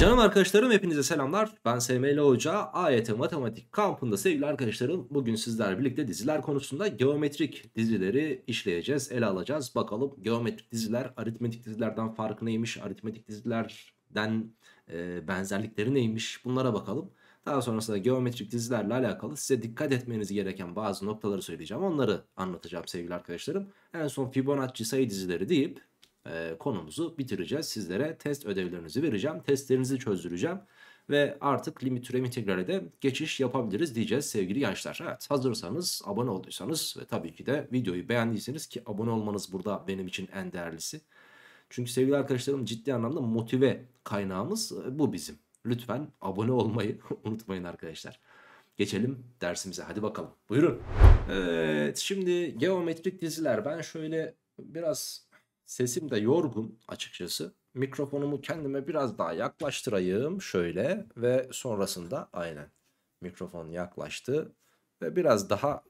Canım arkadaşlarım hepinize selamlar. Ben SML Hoca. AYT Matematik kampında sevgili arkadaşlarım. Bugün sizler birlikte diziler konusunda geometrik dizileri işleyeceğiz, ele alacağız. Bakalım geometrik diziler aritmetik dizilerden farkı neymiş? Aritmetik dizilerden e, benzerlikleri neymiş? Bunlara bakalım. Daha sonrasında geometrik dizilerle alakalı size dikkat etmeniz gereken bazı noktaları söyleyeceğim. Onları anlatacağım sevgili arkadaşlarım. En son Fibonacci sayı dizileri deyip konumuzu bitireceğiz. Sizlere test ödevlerinizi vereceğim. Testlerinizi çözdüreceğim. Ve artık limit türev integrale de geçiş yapabiliriz diyeceğiz sevgili gençler. Evet hazırsanız abone olduysanız ve tabii ki de videoyu beğendiyseniz ki abone olmanız burada benim için en değerlisi. Çünkü sevgili arkadaşlarım ciddi anlamda motive kaynağımız bu bizim. Lütfen abone olmayı unutmayın arkadaşlar. Geçelim dersimize hadi bakalım. Buyurun. Evet şimdi geometrik diziler ben şöyle biraz Sesim de yorgun açıkçası. Mikrofonumu kendime biraz daha yaklaştırayım şöyle ve sonrasında aynen mikrofon yaklaştı ve biraz daha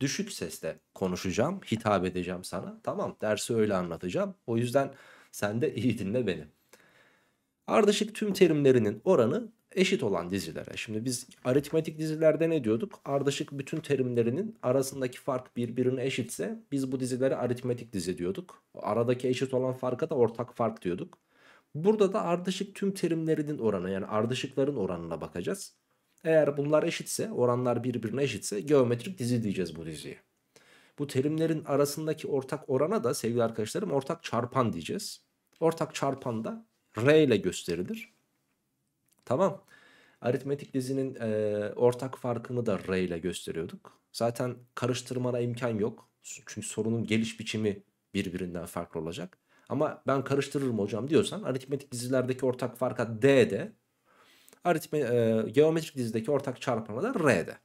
düşük sesle konuşacağım, hitap edeceğim sana. Tamam, dersi öyle anlatacağım. O yüzden sen de iyi dinle beni. Ardışık tüm terimlerinin oranı eşit olan dizilere. Şimdi biz aritmetik dizilerde ne diyorduk? Ardışık bütün terimlerinin arasındaki fark birbirine eşitse biz bu dizilere aritmetik dizi diyorduk. Aradaki eşit olan farka da ortak fark diyorduk. Burada da ardışık tüm terimlerinin oranı yani ardışıkların oranına bakacağız. Eğer bunlar eşitse oranlar birbirine eşitse geometrik dizi diyeceğiz bu diziye. Bu terimlerin arasındaki ortak orana da sevgili arkadaşlarım ortak çarpan diyeceğiz. Ortak çarpan da R ile gösterilir. Tamam. Aritmetik dizinin e, ortak farkını da R ile gösteriyorduk. Zaten karıştırmana imkan yok. Çünkü sorunun geliş biçimi birbirinden farklı olacak. Ama ben karıştırırım hocam diyorsan aritmetik dizilerdeki ortak farka d'de, aritme, e, geometrik dizideki ortak çarpana da r'de.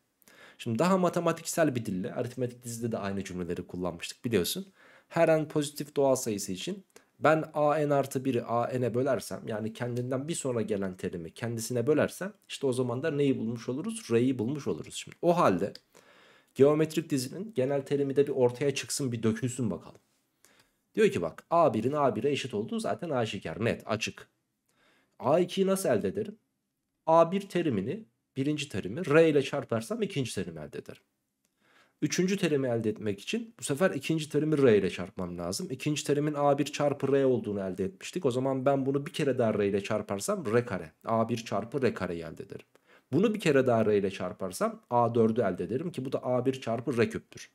Şimdi daha matematiksel bir dille aritmetik dizide de aynı cümleleri kullanmıştık biliyorsun. Her an pozitif doğal sayısı için ben an artı 1'i an'e bölersem yani kendinden bir sonra gelen terimi kendisine bölersem işte o zaman da neyi bulmuş oluruz? R'yi bulmuş oluruz şimdi. O halde geometrik dizinin genel terimi de bir ortaya çıksın bir dökülsün bakalım. Diyor ki bak A1'in A1'e eşit olduğu zaten aşikar net açık. A2'yi nasıl elde ederim? A1 terimini birinci terimi R ile çarparsam ikinci terimi elde ederim. Üçüncü terimi elde etmek için bu sefer ikinci terimi R ile çarpmam lazım. İkinci terimin A1 çarpı R olduğunu elde etmiştik. O zaman ben bunu bir kere daha R ile çarparsam R kare. A1 çarpı R kare elde ederim. Bunu bir kere daha R ile çarparsam A4'ü elde ederim ki bu da A1 çarpı R küptür.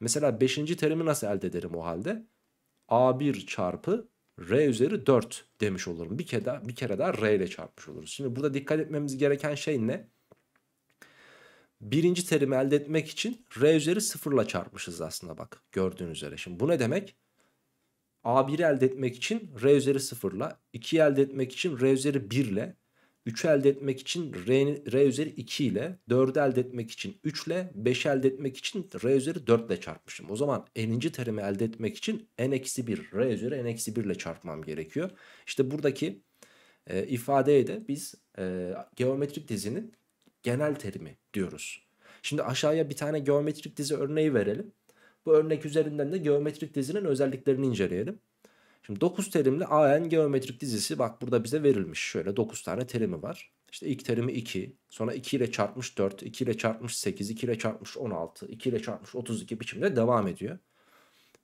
Mesela beşinci terimi nasıl elde ederim o halde? A1 çarpı R üzeri 4 demiş olurum. Bir kere daha, bir kere daha R ile çarpmış oluruz. Şimdi burada dikkat etmemiz gereken şey ne? birinci terimi elde etmek için R üzeri sıfırla çarpmışız aslında bak gördüğün üzere. Şimdi bu ne demek? A1'i elde etmek için R üzeri 0 2'yi elde etmek için R üzeri 1 ile 3'ü elde etmek için R, R üzeri 2 ile 4'ü elde etmek için 3 ile 5'i elde etmek için R üzeri 4 ile çarpmışım. O zaman n'inci terimi elde etmek için n-1 R üzeri n-1 ile çarpmam gerekiyor. İşte buradaki e, ifadeye de biz e, geometrik dizinin genel terimi diyoruz. Şimdi aşağıya bir tane geometrik dizi örneği verelim. Bu örnek üzerinden de geometrik dizinin özelliklerini inceleyelim. Şimdi 9 terimli AN geometrik dizisi bak burada bize verilmiş. Şöyle 9 tane terimi var. İşte ilk terimi 2, sonra 2 ile çarpmış 4, 2 ile çarpmış 8, 2 ile çarpmış 16, 2 ile çarpmış 32 biçimde devam ediyor.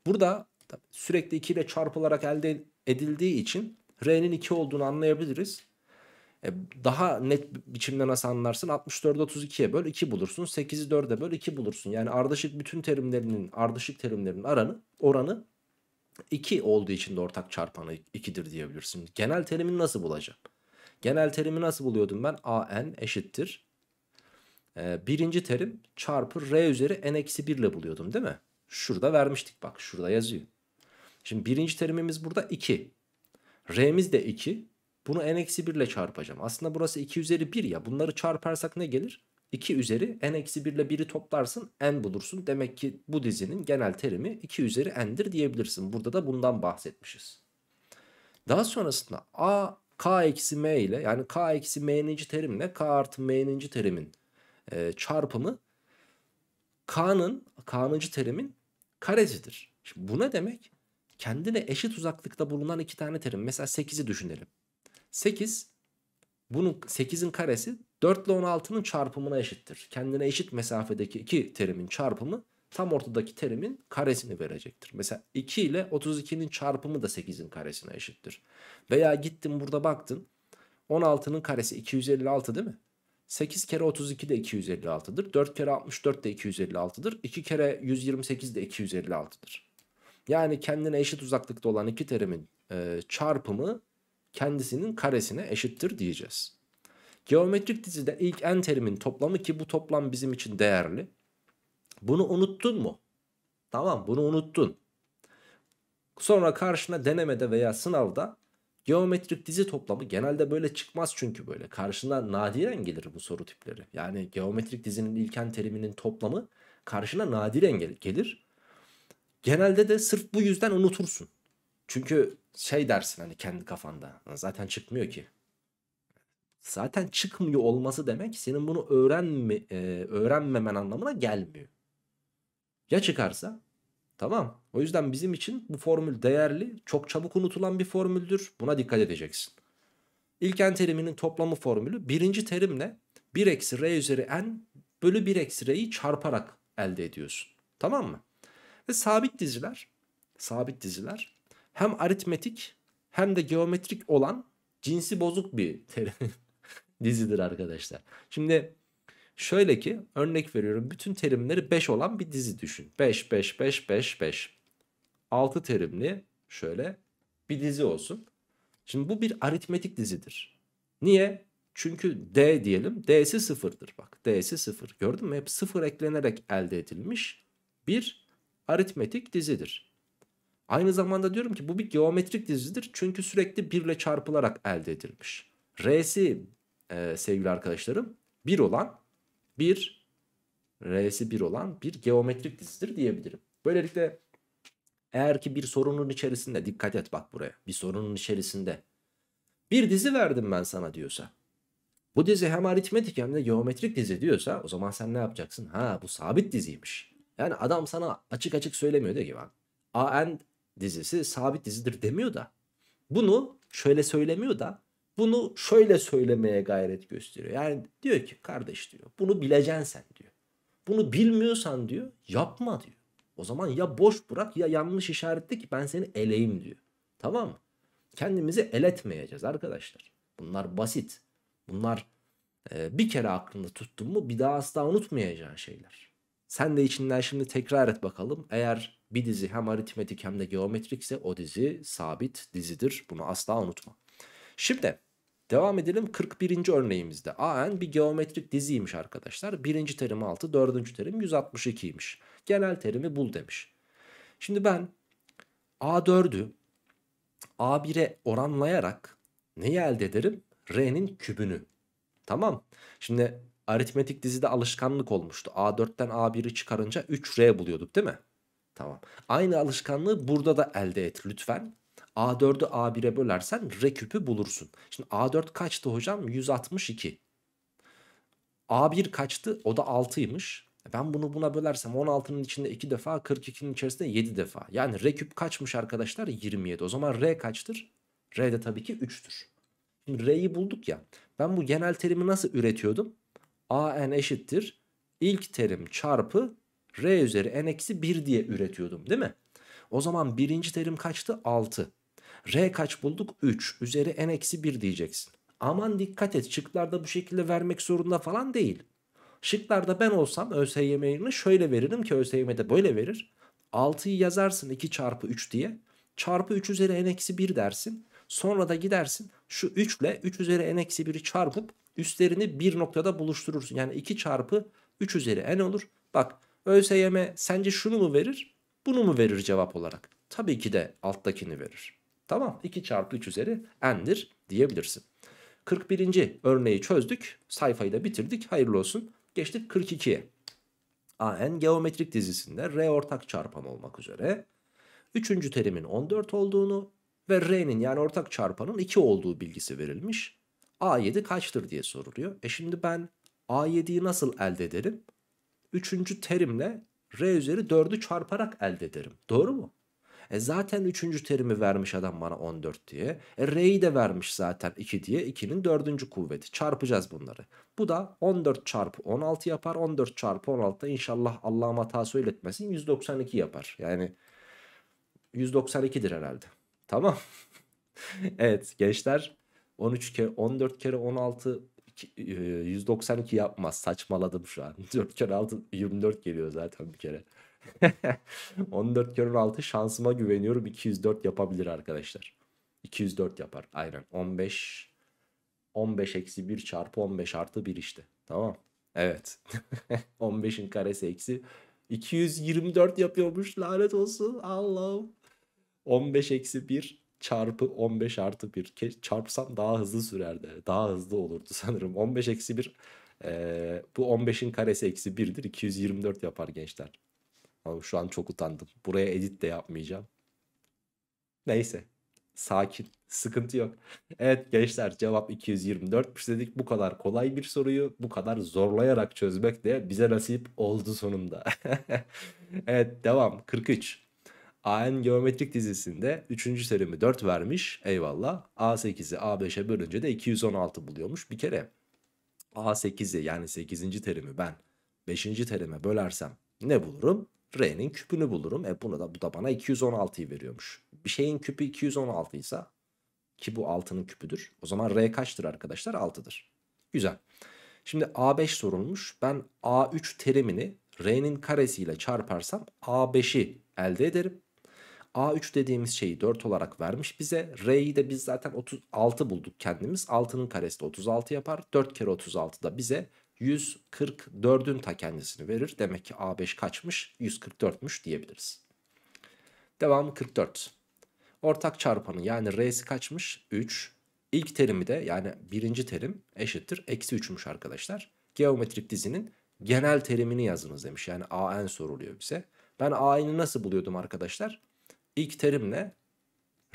Burada sürekli 2 ile çarpılarak elde edildiği için R'nin 2 olduğunu anlayabiliriz. E, daha net biçimde nasıl anlarsın? 64'ü 32'ye böl 2 bulursun. 8'i 4'e böl 2 bulursun. Yani ardışık bütün terimlerinin ardışık terimlerin aranı oranı 2 olduğu için de ortak çarpanı 2'dir diyebilirsin. Genel terimi nasıl bulacağım? Genel terimi nasıl buluyordum ben? a n eşittir. E, birinci terim çarpı r üzeri n eksi 1 ile buluyordum değil mi? Şurada vermiştik bak şurada yazıyor. Şimdi birinci terimimiz burada 2. R'miz de 2. Bunu n-1 ile çarpacağım. Aslında burası 2 üzeri 1 ya. Bunları çarparsak ne gelir? 2 üzeri n-1 ile 1'i toplarsın n bulursun. Demek ki bu dizinin genel terimi 2 üzeri n'dir diyebilirsin. Burada da bundan bahsetmişiz. Daha sonrasında a k eksi m ile yani k eksi m'ninci terimle k artı m'ninci terimin e, çarpımı k'nın k'nıncı terimin karesidir. Şimdi bu ne demek? Kendine eşit uzaklıkta bulunan iki tane terim. Mesela 8'i düşünelim. 8 bunun 8'in karesi 4 ile 16'nın çarpımına eşittir. Kendine eşit mesafedeki iki terimin çarpımı tam ortadaki terimin karesini verecektir. Mesela 2 ile 32'nin çarpımı da 8'in karesine eşittir. Veya gittin burada baktın 16'nın karesi 256 değil mi? 8 kere 32 de 256'dır. 4 kere 64 de 256'dır. 2 kere 128 de 256'dır. Yani kendine eşit uzaklıkta olan iki terimin e, çarpımı kendisinin karesine eşittir diyeceğiz. Geometrik dizide ilk n terimin toplamı ki bu toplam bizim için değerli. Bunu unuttun mu? Tamam bunu unuttun. Sonra karşına denemede veya sınavda geometrik dizi toplamı genelde böyle çıkmaz çünkü böyle. Karşına nadiren gelir bu soru tipleri. Yani geometrik dizinin ilk n teriminin toplamı karşına nadiren gelir. Genelde de sırf bu yüzden unutursun. Çünkü şey dersin hani kendi kafanda zaten çıkmıyor ki. Zaten çıkmıyor olması demek senin bunu öğrenme, e, öğrenmemen anlamına gelmiyor. Ya çıkarsa Tamam. O yüzden bizim için bu formül değerli. Çok çabuk unutulan bir formüldür. Buna dikkat edeceksin. İlk n teriminin toplamı formülü birinci terimle 1 eksi r üzeri n bölü 1 eksi r'yi çarparak elde ediyorsun. Tamam mı? Ve sabit diziler sabit diziler hem aritmetik hem de geometrik olan cinsi bozuk bir terim dizidir arkadaşlar. Şimdi şöyle ki örnek veriyorum bütün terimleri 5 olan bir dizi düşün. 5 5 5 5 5. 6 terimli şöyle bir dizi olsun. Şimdi bu bir aritmetik dizidir. Niye? Çünkü D diyelim. D'si sıfırdır. Bak D'si sıfır. Gördün mü? Hep sıfır eklenerek elde edilmiş bir aritmetik dizidir. Aynı zamanda diyorum ki bu bir geometrik dizidir. Çünkü sürekli 1 ile çarpılarak elde edilmiş. R'si e, sevgili arkadaşlarım 1 olan 1 R'si 1 olan bir geometrik dizidir diyebilirim. Böylelikle eğer ki bir sorunun içerisinde dikkat et bak buraya bir sorunun içerisinde bir dizi verdim ben sana diyorsa bu dizi hem aritmetik hem de geometrik dizi diyorsa o zaman sen ne yapacaksın? Ha bu sabit diziymiş. Yani adam sana açık açık söylemiyor diyor ki bak A, n, dizisi sabit dizidir demiyor da. Bunu şöyle söylemiyor da bunu şöyle söylemeye gayret gösteriyor. Yani diyor ki kardeş diyor bunu bileceksin sen diyor. Bunu bilmiyorsan diyor yapma diyor. O zaman ya boş bırak ya yanlış işaretle ki ben seni eleyim diyor. Tamam mı? Kendimizi eletmeyeceğiz arkadaşlar. Bunlar basit. Bunlar e, bir kere aklında tuttun mu bir daha asla unutmayacağın şeyler. Sen de içinden şimdi tekrar et bakalım. Eğer bir dizi hem aritmetik hem de geometrik ise o dizi sabit dizidir. Bunu asla unutma. Şimdi devam edelim 41. örneğimizde. AN bir geometrik diziymiş arkadaşlar. Birinci terim 6, dördüncü terim 162'ymiş. Genel terimi bul demiş. Şimdi ben A4'ü A1'e oranlayarak neyi elde ederim? R'nin kübünü. Tamam. Şimdi aritmetik dizide alışkanlık olmuştu. A4'ten A1'i çıkarınca 3R buluyorduk değil mi? Tamam. Aynı alışkanlığı burada da elde et lütfen. A4'ü A1'e bölersen küpü bulursun. Şimdi A4 kaçtı hocam? 162. A1 kaçtı? O da 6'ymış. E ben bunu buna bölersem 16'nın içinde 2 defa 42'nin içerisinde 7 defa. Yani küp kaçmış arkadaşlar? 27. O zaman R kaçtır? R de tabii ki 3'tür. Şimdi R'yi bulduk ya. Ben bu genel terimi nasıl üretiyordum? AN eşittir. ilk terim çarpı R üzeri n eksi 1 diye üretiyordum değil mi? O zaman birinci terim kaçtı? 6. R kaç bulduk? 3. Üzeri n eksi 1 diyeceksin. Aman dikkat et şıklarda bu şekilde vermek zorunda falan değil. Şıklarda ben olsam ÖSYM'ini şöyle veririm ki ÖSYM'de böyle verir. 6'yı yazarsın 2 çarpı 3 diye. Çarpı 3 üzeri n eksi 1 dersin. Sonra da gidersin şu 3 ile 3 üzeri n eksi 1'i çarpıp üstlerini bir noktada buluşturursun. Yani 2 çarpı 3 üzeri n olur. Bak ÖSYM sence şunu mu verir? Bunu mu verir cevap olarak? Tabii ki de alttakini verir. Tamam 2 çarpı 3 üzeri n'dir diyebilirsin. 41. örneği çözdük. Sayfayı da bitirdik. Hayırlı olsun. Geçtik 42'ye. AN geometrik dizisinde R ortak çarpan olmak üzere. Üçüncü terimin 14 olduğunu ve R'nin yani ortak çarpanın 2 olduğu bilgisi verilmiş. A7 kaçtır diye soruluyor. E şimdi ben A7'yi nasıl elde ederim? üçüncü terimle r üzeri 4'ü çarparak elde ederim. Doğru mu? E zaten üçüncü terimi vermiş adam bana 14 diye. E r'yi de vermiş zaten 2 diye. 2'nin dördüncü kuvveti. Çarpacağız bunları. Bu da 14 çarpı 16 yapar. 14 çarpı 16 da inşallah Allah'ım hata söyletmesin 192 yapar. Yani 192'dir herhalde. Tamam. evet gençler 13 kere 14 kere 16 192 e, yapmaz. Saçmaladım şu an. 4 kere 6 24 geliyor zaten bir kere. 14 kere 16 şansıma güveniyorum. 204 yapabilir arkadaşlar. 204 yapar. Aynen. 15 15 eksi 1 çarpı 15 artı 1 işte. Tamam. Evet. 15'in karesi eksi 224 yapıyormuş lanet olsun. Allah'ım. 15 eksi 1 çarpı 15 artı 1 çarpsam daha hızlı sürerdi. Daha hızlı olurdu sanırım. 15 eksi 1 e, bu 15'in karesi eksi 1'dir. 224 yapar gençler. Ama şu an çok utandım. Buraya edit de yapmayacağım. Neyse. Sakin. Sıkıntı yok. Evet gençler cevap 224 dedik. Bu kadar kolay bir soruyu bu kadar zorlayarak çözmek de bize nasip oldu sonunda. evet devam. 43. AN geometrik dizisinde 3. terimi 4 vermiş. Eyvallah. A8'i A5'e bölünce de 216 buluyormuş. Bir kere A8'i yani 8. terimi ben 5. terime bölersem ne bulurum? R'nin küpünü bulurum. E bunu da bu da bana 216'yı veriyormuş. Bir şeyin küpü 216 ise ki bu 6'nın küpüdür. O zaman R kaçtır arkadaşlar? 6'dır. Güzel. Şimdi A5 sorulmuş. Ben A3 terimini R'nin karesiyle çarparsam A5'i elde ederim. A3 dediğimiz şeyi 4 olarak vermiş bize. R'yi de biz zaten 36 bulduk kendimiz. 6'nın karesi de 36 yapar. 4 kere 36 da bize 144'ün ta kendisini verir. Demek ki A5 kaçmış? 144'müş diyebiliriz. Devamı 44. Ortak çarpanı yani R'si kaçmış? 3. İlk terimi de yani birinci terim eşittir. Eksi 3'müş arkadaşlar. Geometrik dizinin genel terimini yazınız demiş. Yani AN soruluyor bize. Ben AN'i nasıl buluyordum arkadaşlar? ilk terimle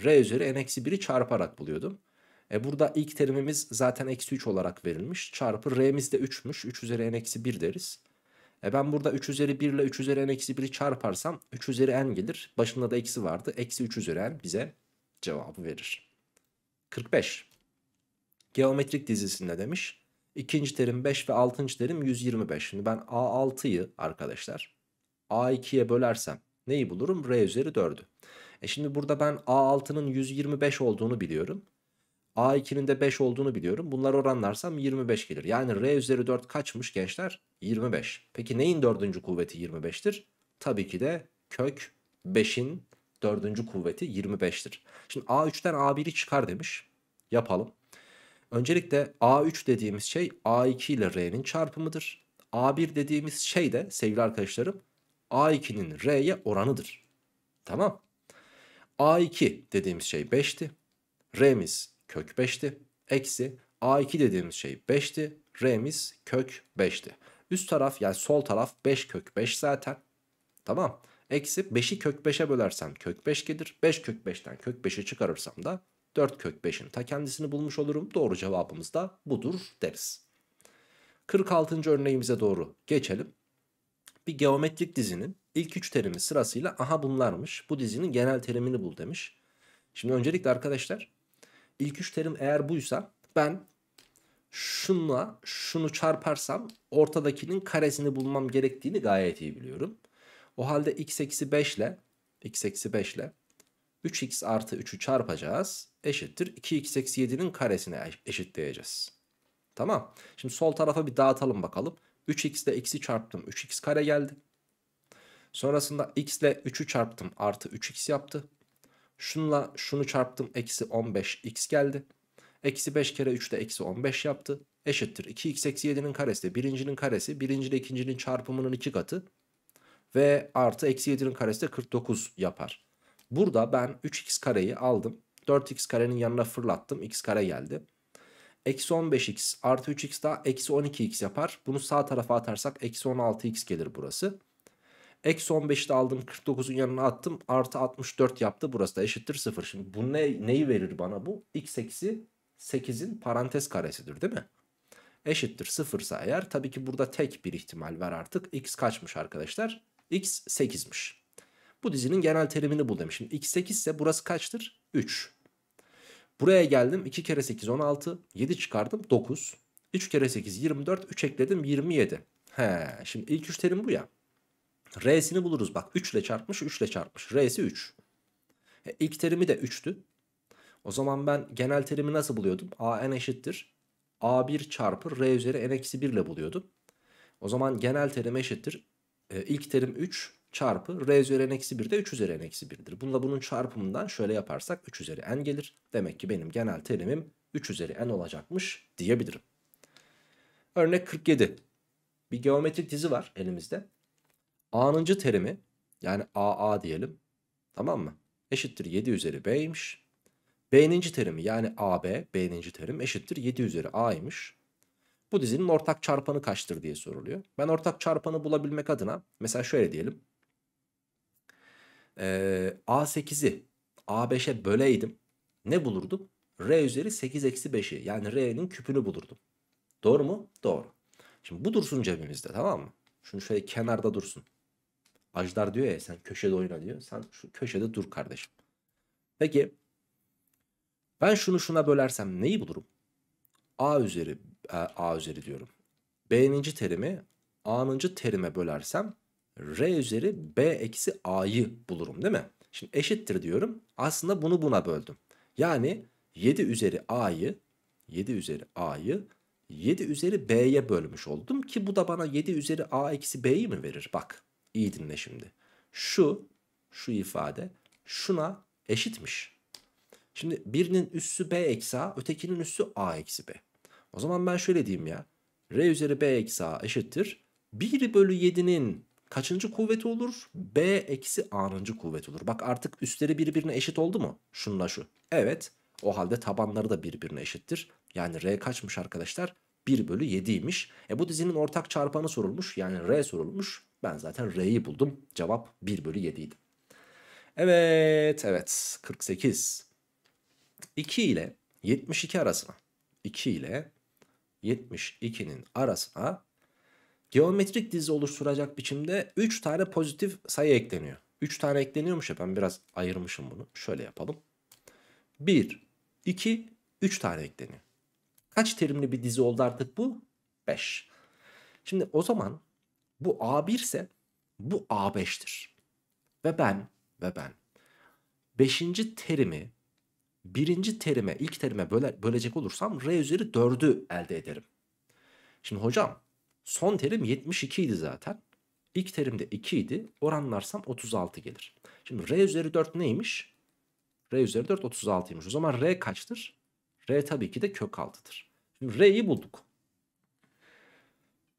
r üzeri n eksi 1'i çarparak buluyordum. E burada ilk terimimiz zaten eksi 3 olarak verilmiş. Çarpı r'miz de 3'müş. 3 üzeri n eksi 1 deriz. E ben burada 3 üzeri 1 ile 3 üzeri n eksi 1'i çarparsam 3 üzeri n gelir. Başında da eksi vardı. Eksi 3 üzeri n bize cevabı verir. 45. Geometrik dizisinde demiş. İkinci terim 5 ve altıncı terim 125. Şimdi ben A6'yı arkadaşlar A2'ye bölersem Neyi bulurum? R üzeri 4'ü. E şimdi burada ben A6'nın 125 olduğunu biliyorum. A2'nin de 5 olduğunu biliyorum. Bunlar oranlarsam 25 gelir. Yani R üzeri 4 kaçmış gençler? 25. Peki neyin dördüncü kuvveti 25'tir? Tabii ki de kök 5'in dördüncü kuvveti 25'tir. Şimdi A3'ten A1'i çıkar demiş. Yapalım. Öncelikle A3 dediğimiz şey A2 ile R'nin çarpımıdır. A1 dediğimiz şey de sevgili arkadaşlarım A2'nin R'ye oranıdır. Tamam. A2 dediğimiz şey 5'ti. R'miz kök 5'ti. Eksi A2 dediğimiz şey 5'ti. R'miz kök 5'ti. Üst taraf yani sol taraf 5 kök 5 zaten. Tamam. Eksi 5'i kök 5'e bölersem kök 5 gelir. 5 kök 5'ten kök 5'i çıkarırsam da 4 kök 5'in ta kendisini bulmuş olurum. Doğru cevabımız da budur deriz. 46. örneğimize doğru geçelim bir geometrik dizinin ilk üç terimi sırasıyla aha bunlarmış. Bu dizinin genel terimini bul demiş. Şimdi öncelikle arkadaşlar ilk üç terim eğer buysa ben şunla şunu çarparsam ortadakinin karesini bulmam gerektiğini gayet iyi biliyorum. O halde x eksi 5 ile x eksi 5 ile 3x artı 3'ü çarpacağız. Eşittir 2x eksi 7'nin karesine eşitleyeceğiz. Tamam. Şimdi sol tarafa bir dağıtalım bakalım. 3x ile x'i çarptım. 3x kare geldi. Sonrasında x ile 3'ü çarptım. Artı 3x yaptı. Şunla şunu çarptım. Eksi 15x geldi. Eksi 5 kere 3 de eksi 15 yaptı. Eşittir. 2x eksi 7'nin karesi birincinin karesi. Birinci ile ikincinin çarpımının iki katı. Ve artı eksi 7'nin karesi de 49 yapar. Burada ben 3x kareyi aldım. 4x karenin yanına fırlattım. x kare geldi. Eksi 15x artı 3x daha eksi 12x yapar. Bunu sağ tarafa atarsak eksi 16x gelir burası. Eksi 15'i de aldım 49'un yanına attım. Artı 64 yaptı. Burası da eşittir 0. Şimdi bu ne, neyi verir bana bu? x eksi 8'in parantez karesidir değil mi? Eşittir 0 ise eğer tabii ki burada tek bir ihtimal var artık. x kaçmış arkadaşlar? x 8'miş. Bu dizinin genel terimini bul demişim. x 8 ise burası kaçtır? 3. Buraya geldim 2 kere 8 16 7 çıkardım 9 3 kere 8 24 3 ekledim 27 He, şimdi ilk 3 terim bu ya R'sini buluruz bak 3 ile çarpmış 3 ile çarpmış R'si 3 e, İlk terimi de 3'tü O zaman ben genel terimi nasıl buluyordum A n eşittir A1 çarpı R üzeri n eksi 1 ile buluyordum O zaman genel terim eşittir e, İlk terim 3 çarpı r üzeri n eksi 1 de 3 üzeri n eksi 1'dir. Bununla bunun çarpımından şöyle yaparsak 3 üzeri n gelir. Demek ki benim genel terimim 3 üzeri n olacakmış diyebilirim. Örnek 47. Bir geometrik dizi var elimizde. A'nıncı terimi yani AA diyelim tamam mı? Eşittir 7 üzeri B'ymiş. B'ninci terimi yani AB B'ninci terim eşittir 7 üzeri A'ymış. Bu dizinin ortak çarpanı kaçtır diye soruluyor. Ben ortak çarpanı bulabilmek adına mesela şöyle diyelim. Ee, A8'i A5'e böleydim. Ne bulurdum? R üzeri 8 eksi 5'i yani R'nin küpünü bulurdum. Doğru mu? Doğru. Şimdi bu dursun cebimizde tamam mı? Şunu şöyle kenarda dursun. Ajdar diyor ya sen köşede oyna diyor. Sen şu köşede dur kardeşim. Peki ben şunu şuna bölersem neyi bulurum? A üzeri e, A üzeri diyorum. B'ninci terimi A'nıncı terime bölersem R üzeri B eksi A'yı bulurum değil mi? Şimdi eşittir diyorum. Aslında bunu buna böldüm. Yani 7 üzeri A'yı 7 üzeri A'yı 7 üzeri B'ye bölmüş oldum ki bu da bana 7 üzeri A eksi B'yi mi verir? Bak iyi dinle şimdi. Şu şu ifade şuna eşitmiş. Şimdi birinin üssü B eksi A ötekinin üssü A eksi B. O zaman ben şöyle diyeyim ya. R üzeri B eksi A eşittir. 1 bölü 7'nin kaçıncı kuvvet olur? B eksi A'nıncı kuvvet olur. Bak artık üstleri birbirine eşit oldu mu? Şunla şu. Evet. O halde tabanları da birbirine eşittir. Yani R kaçmış arkadaşlar? 1 bölü 7'ymiş. E bu dizinin ortak çarpanı sorulmuş. Yani R sorulmuş. Ben zaten R'yi buldum. Cevap 1 bölü 7 idi. Evet evet 48. 2 ile 72 arasına 2 ile 72'nin arasına geometrik dizi oluşturacak biçimde 3 tane pozitif sayı ekleniyor. 3 tane ekleniyormuş ya ben biraz ayırmışım bunu. Şöyle yapalım. 1, 2, 3 tane ekleniyor. Kaç terimli bir dizi oldu artık bu? 5. Şimdi o zaman bu A1 ise bu A5'tir. Ve ben ve ben 5. terimi birinci terime ilk terime böle, bölecek olursam R üzeri 4'ü elde ederim. Şimdi hocam Son terim 72 idi zaten. İlk terimde 2 idi. Oranlarsam 36 gelir. Şimdi R üzeri 4 neymiş? R üzeri 4 36'ymış. O zaman R kaçtır? R tabii ki de kök 6'dır. Şimdi R'yi bulduk.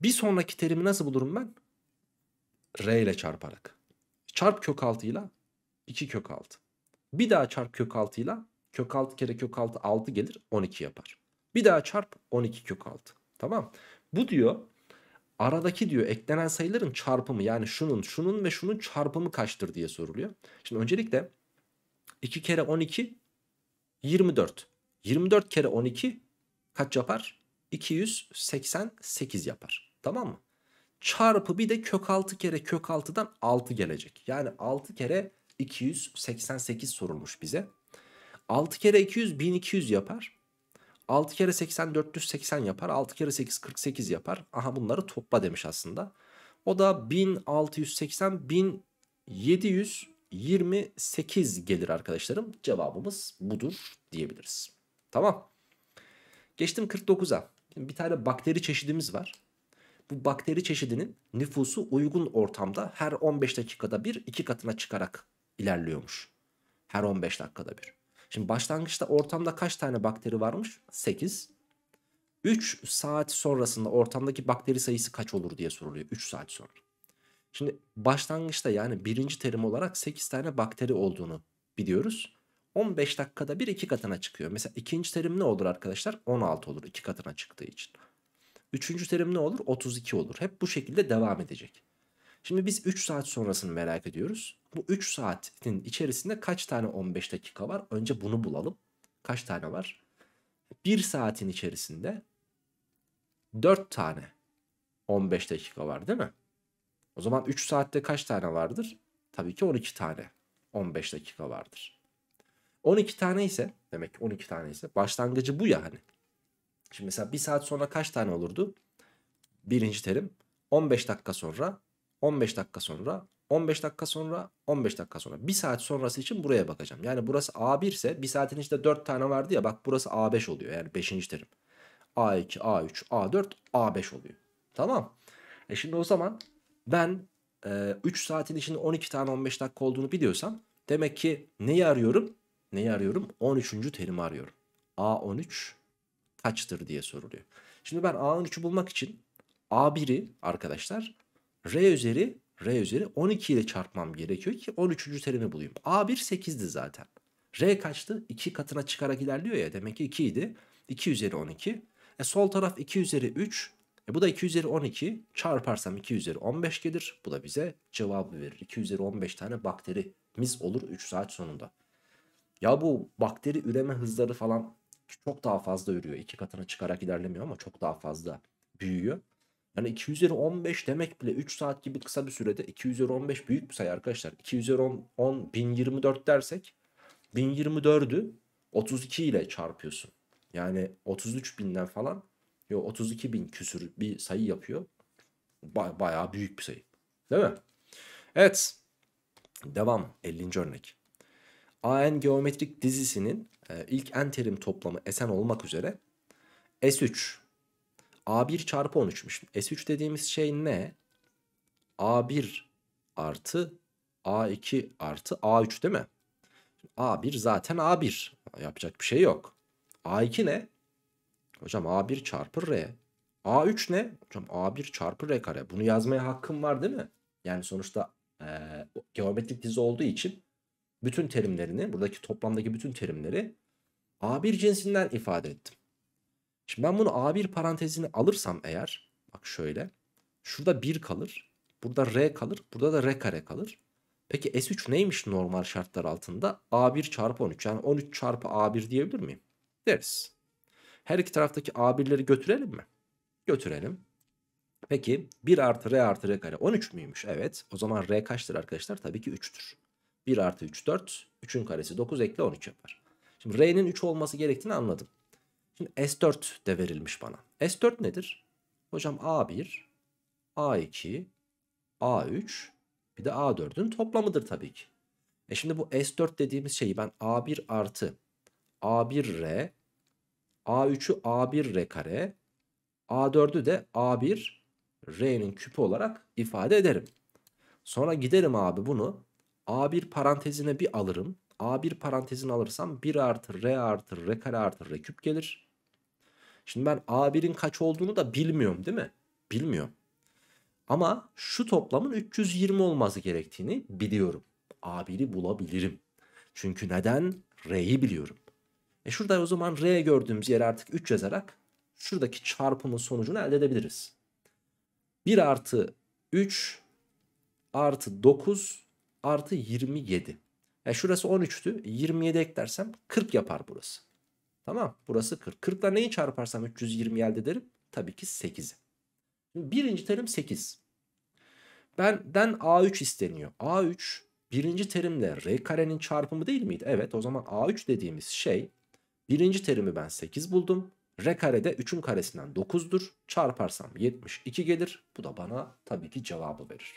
Bir sonraki terimi nasıl bulurum ben? R ile çarparak. Çarp kök 6 ile 2 kök 6. Bir daha çarp kök 6 ile kök 6 kere kök 6 6 gelir 12 yapar. Bir daha çarp 12 kök 6. Tamam. Bu diyor aradaki diyor eklenen sayıların çarpımı yani şunun şunun ve şunun çarpımı kaçtır diye soruluyor. Şimdi öncelikle 2 kere 12 24. 24 kere 12 kaç yapar? 288 yapar. Tamam mı? Çarpı bir de kök 6 kere kök 6'dan 6 gelecek. Yani 6 kere 288 sorulmuş bize. 6 kere 200 1200 yapar. 6 kere 80 480 yapar. 6 kere 8 48 yapar. Aha bunları topla demiş aslında. O da 1680 1728 gelir arkadaşlarım. Cevabımız budur diyebiliriz. Tamam. Geçtim 49'a. Bir tane bakteri çeşidimiz var. Bu bakteri çeşidinin nüfusu uygun ortamda her 15 dakikada bir iki katına çıkarak ilerliyormuş. Her 15 dakikada bir. Şimdi başlangıçta ortamda kaç tane bakteri varmış? 8. 3 saat sonrasında ortamdaki bakteri sayısı kaç olur diye soruluyor 3 saat sonra. Şimdi başlangıçta yani birinci terim olarak 8 tane bakteri olduğunu biliyoruz. 15 dakikada bir iki katına çıkıyor. Mesela ikinci terim ne olur arkadaşlar? 16 olur iki katına çıktığı için. Üçüncü terim ne olur? 32 olur. Hep bu şekilde devam edecek. Şimdi biz 3 saat sonrasını merak ediyoruz. Bu 3 saatin içerisinde kaç tane 15 dakika var? Önce bunu bulalım. Kaç tane var? 1 saatin içerisinde 4 tane 15 dakika var değil mi? O zaman 3 saatte kaç tane vardır? Tabii ki 12 tane 15 dakika vardır. 12 tane ise demek ki 12 tane ise başlangıcı bu ya hani. Şimdi mesela 1 saat sonra kaç tane olurdu? Birinci terim 15 dakika sonra 15 dakika sonra 15 dakika sonra 15 dakika sonra bir saat sonrası için buraya bakacağım. Yani burası A1 ise bir saatin içinde 4 tane vardı ya bak burası A5 oluyor yani 5. terim. A2, A3, A4, A5 oluyor. Tamam. E şimdi o zaman ben e, 3 saatin içinde 12 tane 15 dakika olduğunu biliyorsam demek ki neyi arıyorum? Neyi arıyorum? 13. terimi arıyorum. A13 kaçtır diye soruluyor. Şimdi ben A13'ü bulmak için A1'i arkadaşlar R üzeri R üzeri 12 ile çarpmam gerekiyor ki 13. terimi bulayım. A1 8'di zaten. R kaçtı? 2 katına çıkarak ilerliyor ya. Demek ki 2 idi. 2 üzeri 12. E sol taraf 2 üzeri 3. E bu da 2 üzeri 12. Çarparsam 2 üzeri 15 gelir. Bu da bize cevabı verir. 2 üzeri 15 tane bakterimiz olur 3 saat sonunda. Ya bu bakteri üreme hızları falan çok daha fazla ürüyor. 2 katına çıkarak ilerlemiyor ama çok daha fazla büyüyor. Yani 2 üzeri 15 demek bile 3 saat gibi kısa bir sürede 2 üzeri 15 büyük bir sayı arkadaşlar. 2 üzeri 10, 10 1024 dersek 1024'ü 32 ile çarpıyorsun. Yani 33 binden falan yo 32 bin küsür bir sayı yapıyor. Ba bayağı büyük bir sayı. Değil mi? Evet. Devam. 50. örnek. AN geometrik dizisinin e, ilk n terim toplamı Sn olmak üzere S3 A1 çarpı 13'müş. S3 dediğimiz şey ne? A1 artı A2 artı A3 değil mi? A1 zaten A1. Yapacak bir şey yok. A2 ne? Hocam A1 çarpı R. A3 ne? Hocam A1 çarpı R kare. Bunu yazmaya hakkım var değil mi? Yani sonuçta e, geometrik dizi olduğu için bütün terimlerini, buradaki toplamdaki bütün terimleri A1 cinsinden ifade ettim. Şimdi ben bunu A1 parantezini alırsam eğer bak şöyle şurada 1 kalır. Burada R kalır. Burada da R kare kalır. Peki S3 neymiş normal şartlar altında? A1 çarpı 13 yani 13 çarpı A1 diyebilir miyim? Deriz. Her iki taraftaki A1'leri götürelim mi? Götürelim. Peki 1 artı R artı R kare 13 müymüş? Evet. O zaman R kaçtır arkadaşlar? Tabii ki 3'tür. 1 artı 3 4. 3'ün karesi 9 ekle 13 yapar. Şimdi R'nin 3 olması gerektiğini anladım. Şimdi S4 de verilmiş bana. S4 nedir? Hocam A1, A2, A3 bir de A4'ün toplamıdır tabii ki. E şimdi bu S4 dediğimiz şeyi ben A1 artı A1R, A3'ü A1R kare, A4'ü de A1 R'nin küpü olarak ifade ederim. Sonra giderim abi bunu A1 parantezine bir alırım. A1 parantezini alırsam 1 artı R artı R kare artı R küp gelir. Şimdi ben A1'in kaç olduğunu da bilmiyorum değil mi? Bilmiyorum. Ama şu toplamın 320 olması gerektiğini biliyorum. A1'i bulabilirim. Çünkü neden? R'yi biliyorum. E şurada o zaman R gördüğümüz yere artık 3 yazarak şuradaki çarpımın sonucunu elde edebiliriz. 1 artı 3 artı 9 artı 27. Yani e şurası 13'tü. 27 eklersem 40 yapar burası. Tamam burası 40. 40'la neyi çarparsam 320 elde ederim? Tabii ki 8'i. Birinci terim 8. Benden A3 isteniyor. A3 birinci terimle R karenin çarpımı değil miydi? Evet o zaman A3 dediğimiz şey birinci terimi ben 8 buldum. R kare de 3'ün karesinden 9'dur. Çarparsam 72 gelir. Bu da bana tabii ki cevabı verir.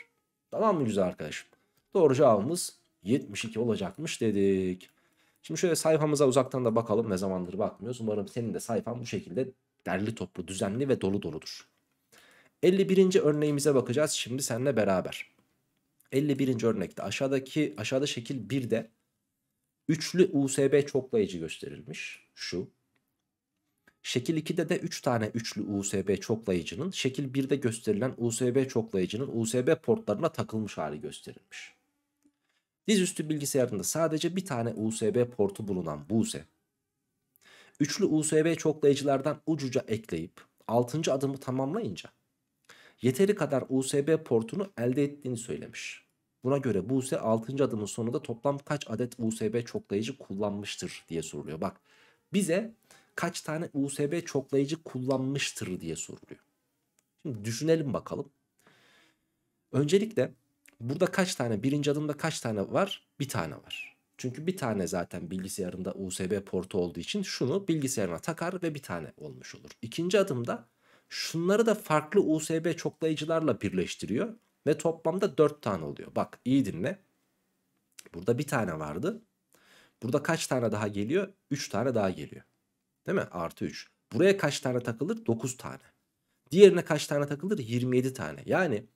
Tamam mı güzel arkadaşım? Doğru cevabımız 72 olacakmış dedik. Şimdi şöyle sayfamıza uzaktan da bakalım. Ne zamandır bakmıyoruz. Umarım senin de sayfan bu şekilde derli toplu, düzenli ve dolu doludur. 51. örneğimize bakacağız şimdi seninle beraber. 51. örnekte aşağıdaki aşağıda şekil 1'de üçlü USB çoklayıcı gösterilmiş. Şu. Şekil 2'de de 3 tane üçlü USB çoklayıcının şekil 1'de gösterilen USB çoklayıcının USB portlarına takılmış hali gösterilmiş. Dizüstü bilgisayarında sadece bir tane USB portu bulunan bu üçlü USB çoklayıcılardan ucuca ekleyip 6. adımı tamamlayınca yeteri kadar USB portunu elde ettiğini söylemiş. Buna göre Buse 6. adımın sonunda toplam kaç adet USB çoklayıcı kullanmıştır diye soruluyor. Bak bize kaç tane USB çoklayıcı kullanmıştır diye soruluyor. Şimdi düşünelim bakalım. Öncelikle Burada kaç tane birinci adımda kaç tane var? Bir tane var. Çünkü bir tane zaten bilgisayarında USB portu olduğu için şunu bilgisayarına takar ve bir tane olmuş olur. İkinci adımda şunları da farklı USB çoklayıcılarla birleştiriyor ve toplamda 4 tane oluyor. Bak iyi dinle. Burada bir tane vardı. Burada kaç tane daha geliyor? 3 tane daha geliyor. Değil mi? Artı 3. Buraya kaç tane takılır? 9 tane. Diğerine kaç tane takılır? 27 tane. Yani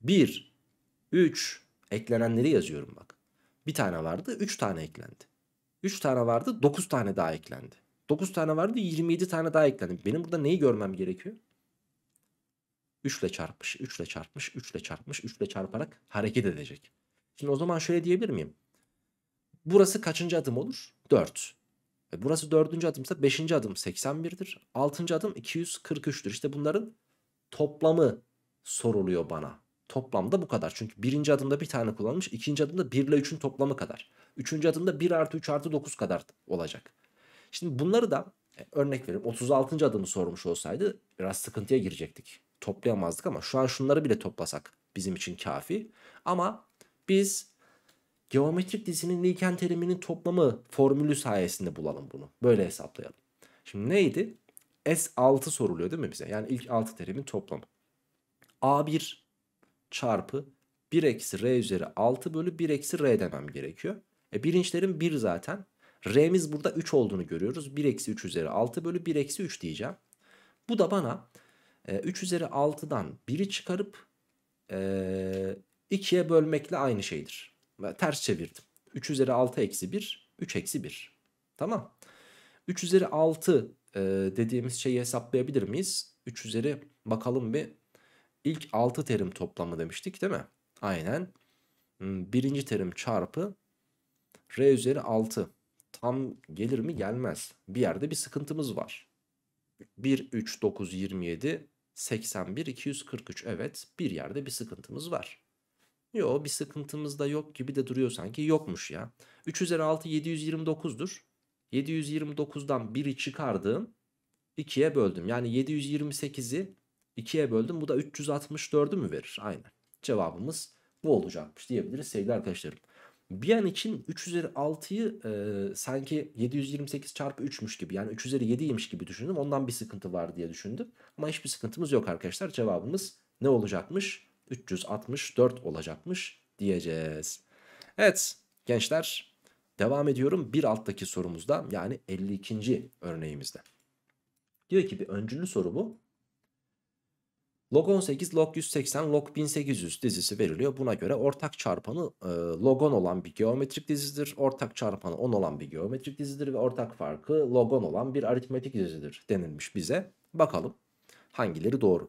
1, 3. Eklenenleri yazıyorum bak. Bir tane vardı 3 tane eklendi. 3 tane vardı 9 tane daha eklendi. 9 tane vardı 27 tane daha eklendi. Benim burada neyi görmem gerekiyor? 3 ile çarpmış, 3 ile çarpmış, 3 ile çarpmış, 3 ile çarparak hareket edecek. Şimdi o zaman şöyle diyebilir miyim? Burası kaçıncı adım olur? 4. E burası 4. adımsa 5. adım 81'dir. 6. adım 243'tür. İşte bunların toplamı soruluyor bana. Toplamda bu kadar. Çünkü birinci adımda bir tane kullanmış, ikinci adımda 1 ile 3'ün toplamı kadar. Üçüncü adımda 1 artı 3 artı 9 kadar olacak. Şimdi bunları da e, örnek verip 36. adımı sormuş olsaydı biraz sıkıntıya girecektik. Toplayamazdık ama şu an şunları bile toplasak bizim için kafi. Ama biz geometrik dizinin Liken teriminin toplamı formülü sayesinde bulalım bunu. Böyle hesaplayalım. Şimdi neydi? S6 soruluyor değil mi bize? Yani ilk 6 terimin toplamı. A1 çarpı 1 eksi r üzeri 6 bölü 1 eksi r demem gerekiyor. E bilinçlerin 1 zaten. R'miz burada 3 olduğunu görüyoruz. 1 eksi 3 üzeri 6 bölü 1 eksi 3 diyeceğim. Bu da bana e, 3 üzeri 6'dan 1'i çıkarıp e, 2'ye bölmekle aynı şeydir. ters çevirdim. 3 üzeri 6 eksi 1, 3 eksi 1. Tamam. 3 üzeri 6 e, dediğimiz şeyi hesaplayabilir miyiz? 3 üzeri bakalım bir İlk 6 terim toplamı demiştik değil mi? Aynen. Hmm, birinci terim çarpı R üzeri 6. Tam gelir mi? Gelmez. Bir yerde bir sıkıntımız var. 1, 3, 9, 27, 81, 243. Evet bir yerde bir sıkıntımız var. Yo bir sıkıntımız da yok gibi de duruyor sanki. Yokmuş ya. 3 üzeri 6 729'dur. 729'dan 1'i çıkardım. 2'ye böldüm. Yani 728'i 2'ye böldüm. Bu da 364'ü mü verir? Aynen. Cevabımız bu olacakmış diyebiliriz sevgili arkadaşlarım. Bir an için 3 üzeri 6'yı e, sanki 728 çarpı 3'müş gibi yani 3 üzeri 7'ymiş gibi düşündüm. Ondan bir sıkıntı var diye düşündüm. Ama hiçbir sıkıntımız yok arkadaşlar. Cevabımız ne olacakmış? 364 olacakmış diyeceğiz. Evet gençler devam ediyorum bir alttaki sorumuzda yani 52. örneğimizde. Diyor ki bir öncülü soru bu. Log 18, log 180, log 1800 dizisi veriliyor. Buna göre ortak çarpanı e, log 10 olan bir geometrik dizidir. Ortak çarpanı 10 olan bir geometrik dizidir ve ortak farkı log 10 olan bir aritmetik dizidir denilmiş bize. Bakalım hangileri doğru.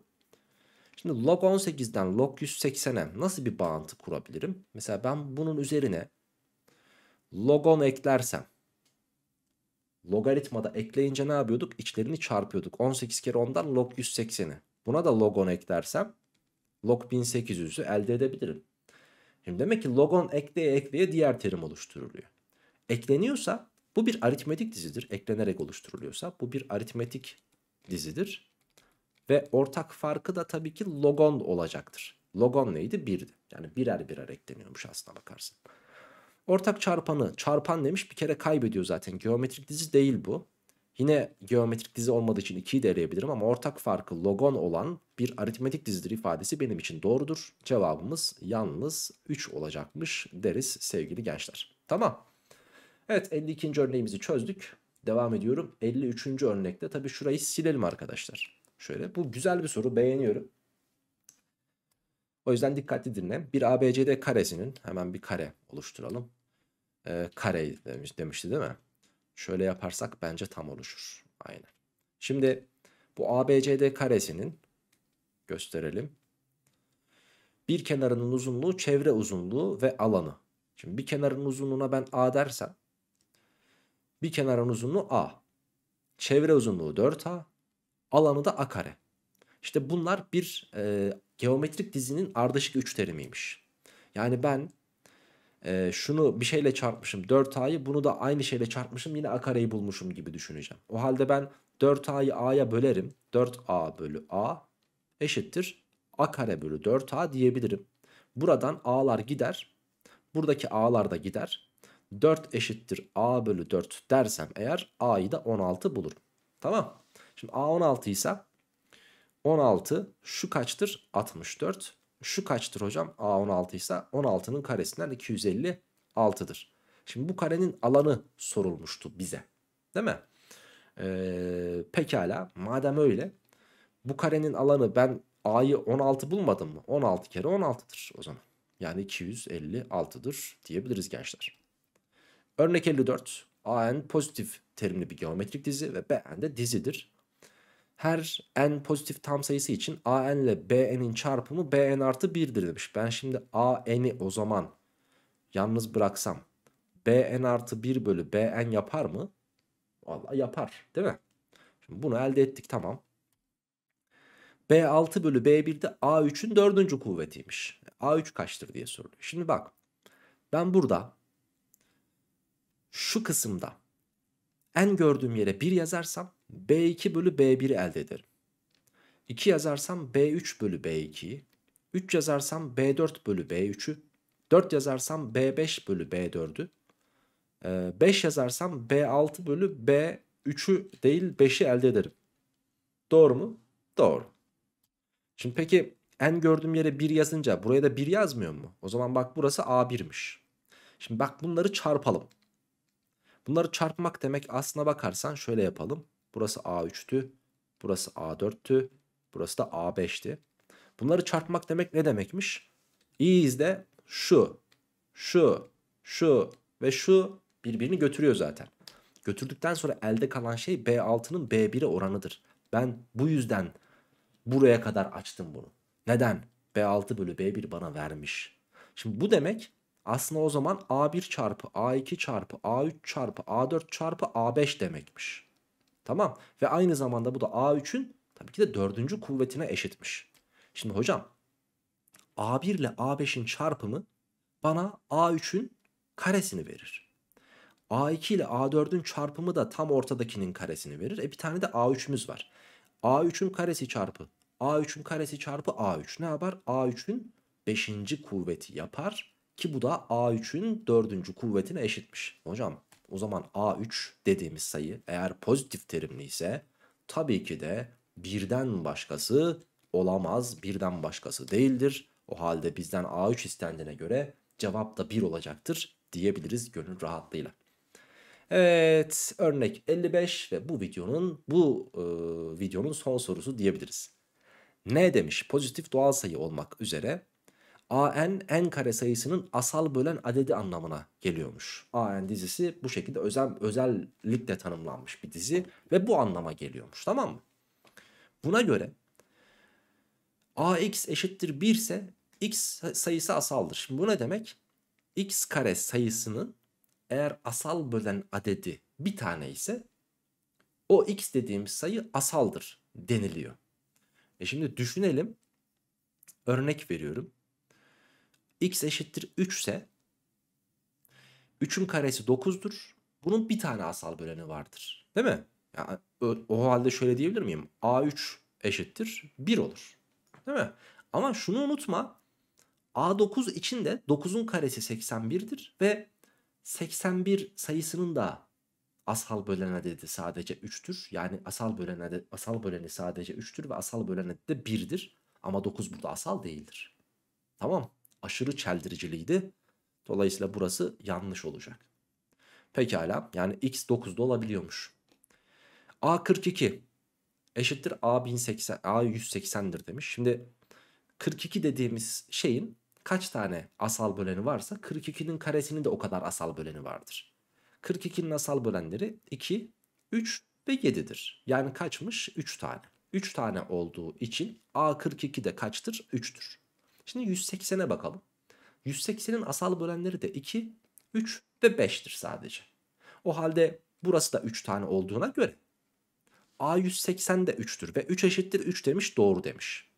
Şimdi log 18'den log 180'e nasıl bir bağıntı kurabilirim? Mesela ben bunun üzerine log 10 eklersem logaritmada ekleyince ne yapıyorduk? İçlerini çarpıyorduk. 18 kere 10'dan log 180'i. Buna da logon eklersem log 1800'ü elde edebilirim. Şimdi demek ki logon ekleye ekleye diğer terim oluşturuluyor. Ekleniyorsa bu bir aritmetik dizidir. Eklenerek oluşturuluyorsa bu bir aritmetik dizidir. Ve ortak farkı da tabii ki logon olacaktır. Logon neydi? 1'di. Yani birer birer ekleniyormuş aslına bakarsın. Ortak çarpanı, çarpan demiş bir kere kaybediyor zaten. Geometrik dizi değil bu. Yine geometrik dizi olmadığı için 2'yi de eleyebilirim ama ortak farkı logon olan bir aritmetik dizidir ifadesi benim için doğrudur. Cevabımız yalnız 3 olacakmış deriz sevgili gençler. Tamam. Evet 52. örneğimizi çözdük. Devam ediyorum. 53. örnekte tabi şurayı silelim arkadaşlar. Şöyle bu güzel bir soru beğeniyorum. O yüzden dikkatli dinle. Bir ABCD karesinin hemen bir kare oluşturalım. Ee, kare demiş, demişti değil mi? Şöyle yaparsak bence tam oluşur. Aynen. Şimdi bu ABCD karesinin gösterelim. Bir kenarının uzunluğu çevre uzunluğu ve alanı. Şimdi bir kenarın uzunluğuna ben A dersem bir kenarın uzunluğu A. Çevre uzunluğu 4A. Alanı da A kare. İşte bunlar bir e, geometrik dizinin ardışık üç terimiymiş. Yani ben e, şunu bir şeyle çarpmışım 4a'yı bunu da aynı şeyle çarpmışım yine a kareyi bulmuşum gibi düşüneceğim. O halde ben 4a'yı a'ya bölerim. 4a bölü a eşittir a kare bölü 4a diyebilirim. Buradan a'lar gider. Buradaki a'lar da gider. 4 eşittir a bölü 4 dersem eğer a'yı da 16 bulurum. Tamam. Şimdi a 16 ise 16 şu kaçtır? 64. Şu kaçtır hocam? A 16 ise 16'nın karesinden 256'dır. Şimdi bu karenin alanı sorulmuştu bize. Değil mi? Ee, pekala madem öyle bu karenin alanı ben A'yı 16 bulmadım mı? 16 kere 16'dır o zaman. Yani 256'dır diyebiliriz gençler. Örnek 54. AN pozitif terimli bir geometrik dizi ve BN de dizidir her n pozitif tam sayısı için a n ile b n'in çarpımı b n artı 1'dir demiş. Ben şimdi a n'i o zaman yalnız bıraksam b n artı 1 bölü b n yapar mı? Valla yapar değil mi? Şimdi bunu elde ettik tamam. B6 bölü B1'de A3'ün dördüncü kuvvetiymiş. A3 kaçtır diye soruluyor. Şimdi bak ben burada şu kısımda en gördüğüm yere 1 yazarsam b2 bölü b1'i elde ederim. 2 yazarsam b3 bölü b2'yi, 3 yazarsam b4 bölü b3'ü, 4 yazarsam b5 bölü b4'ü, 5 e, yazarsam b6 bölü b3'ü değil 5'i elde ederim. Doğru mu? Doğru. Şimdi peki en gördüğüm yere 1 yazınca buraya da 1 yazmıyor mu? O zaman bak burası A1'miş. Şimdi bak bunları çarpalım. Bunları çarpmak demek aslına bakarsan şöyle yapalım. Burası A3'tü, burası A4'tü, burası da A5'ti. Bunları çarpmak demek ne demekmiş? İyi izle şu, şu, şu ve şu birbirini götürüyor zaten. Götürdükten sonra elde kalan şey B6'nın B1'e oranıdır. Ben bu yüzden buraya kadar açtım bunu. Neden? B6 bölü B1 bana vermiş. Şimdi bu demek aslında o zaman A1 çarpı A2 çarpı A3 çarpı A4 çarpı A5 demekmiş. Tamam ve aynı zamanda bu da A3'ün tabii ki de dördüncü kuvvetine eşitmiş. Şimdi hocam A1 ile A5'in çarpımı bana A3'ün karesini verir. A2 ile A4'ün çarpımı da tam ortadakinin karesini verir. E bir tane de A3'ümüz var. A3'ün karesi çarpı A3'ün karesi çarpı A3 ne yapar? A3'ün 5. kuvveti yapar. Ki bu da A3'ün dördüncü kuvvetine eşitmiş. Hocam o zaman A3 dediğimiz sayı eğer pozitif terimli ise tabii ki de birden başkası olamaz. Birden başkası değildir. O halde bizden A3 istendiğine göre cevap da 1 olacaktır diyebiliriz gönül rahatlığıyla. Evet örnek 55 ve bu videonun bu e, videonun son sorusu diyebiliriz. N demiş pozitif doğal sayı olmak üzere AN n kare sayısının asal bölen adedi anlamına geliyormuş. AN dizisi bu şekilde özel, özellikle tanımlanmış bir dizi ve bu anlama geliyormuş tamam mı? Buna göre AX eşittir 1 ise X sayısı asaldır. Şimdi bu ne demek? X kare sayısının eğer asal bölen adedi bir tane ise o X dediğimiz sayı asaldır deniliyor. E şimdi düşünelim örnek veriyorum x eşittir 3 ise 3'ün karesi 9'dur. Bunun bir tane asal böleni vardır. Değil mi? Yani, o, o halde şöyle diyebilir miyim? A3 eşittir 1 olur. Değil mi? Ama şunu unutma. A9 için de 9'un karesi 81'dir ve 81 sayısının da asal bölen adedi sadece 3'tür. Yani asal bölen adedi, asal böleni sadece 3'tür ve asal bölen adedi de 1'dir. Ama 9 burada asal değildir. Tamam aşırı çeldiriciliydi. Dolayısıyla burası yanlış olacak. Pekala yani x 9'da olabiliyormuş. A 42 eşittir A 1080 A 180'dir demiş. Şimdi 42 dediğimiz şeyin kaç tane asal böleni varsa 42'nin karesinin de o kadar asal böleni vardır. 42'nin asal bölenleri 2, 3 ve 7'dir. Yani kaçmış? 3 tane. 3 tane olduğu için A42 de kaçtır? 3'tür. Şimdi 180'e bakalım. 180'in asal bölenleri de 2, 3 ve 5'tir sadece. O halde burası da 3 tane olduğuna göre A 180 de 3'tür ve 3 eşittir 3 demiş doğru demiş.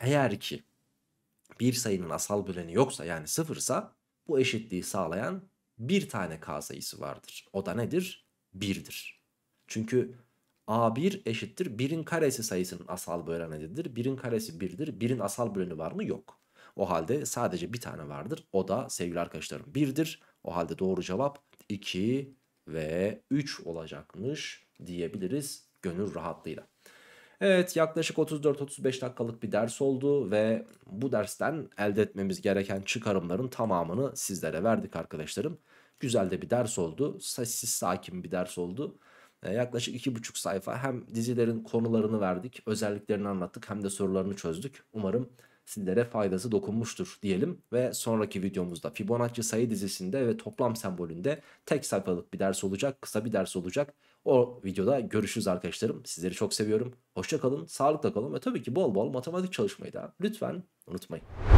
Eğer ki bir sayının asal böleni yoksa yani sıfırsa bu eşitliği sağlayan bir tane k sayısı vardır. O da nedir? 1'dir. Çünkü A1 eşittir 1'in karesi sayısının asal bölen nedir? 1'in karesi 1'dir. 1'in asal böleni var mı? Yok. O halde sadece bir tane vardır. O da sevgili arkadaşlarım 1'dir. O halde doğru cevap 2 ve 3 olacakmış diyebiliriz gönül rahatlığıyla. Evet yaklaşık 34-35 dakikalık bir ders oldu ve bu dersten elde etmemiz gereken çıkarımların tamamını sizlere verdik arkadaşlarım. Güzel de bir ders oldu. Sessiz sakin bir ders oldu. Ee, yaklaşık iki buçuk sayfa hem dizilerin konularını verdik, özelliklerini anlattık hem de sorularını çözdük. Umarım sizlere faydası dokunmuştur diyelim ve sonraki videomuzda Fibonacci sayı dizisinde ve toplam sembolünde tek sayfalık bir ders olacak, kısa bir ders olacak. O videoda görüşürüz arkadaşlarım. Sizleri çok seviyorum. Hoşçakalın, sağlıkla kalın ve tabii ki bol bol matematik çalışmayı da lütfen unutmayın.